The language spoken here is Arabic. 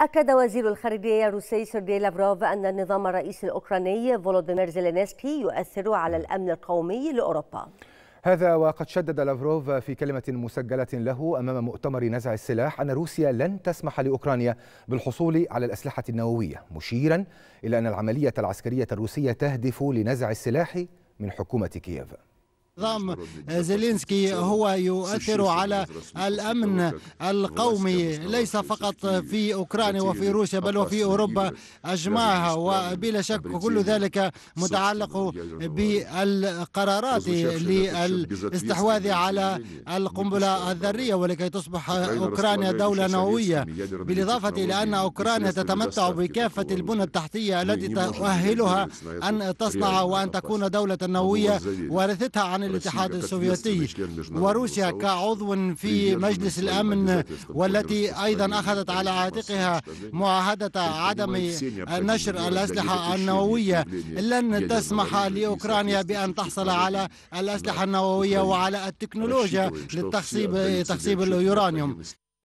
أكد وزير الخارجية الروسي سيرجي لافروف أن النظام الرئيسي الأوكراني فولودمير زيلينسكي يؤثر على الأمن القومي لأوروبا هذا وقد شدد لافروف في كلمة مسجلة له أمام مؤتمر نزع السلاح أن روسيا لن تسمح لأوكرانيا بالحصول على الأسلحة النووية مشيرا إلى أن العملية العسكرية الروسية تهدف لنزع السلاح من حكومة كييف نظام زيلينسكي هو يؤثر على الامن القومي ليس فقط في اوكرانيا وفي روسيا بل وفي اوروبا اجمعها وبلا شك كل ذلك متعلق بالقرارات للاستحواذ على القنبله الذريه ولكي تصبح اوكرانيا دوله نوويه بالاضافه الى ان اوكرانيا تتمتع بكافه البنى التحتيه التي تؤهلها ان تصنع وان تكون دوله نوويه ورثتها عن الاتحاد السوفيتي وروسيا كعضو في مجلس الأمن والتي أيضا أخذت على عاتقها معاهدة عدم نشر الأسلحة النووية لن تسمح لأوكرانيا بأن تحصل على الأسلحة النووية وعلى التكنولوجيا للتخصيب تخصيب اليورانيوم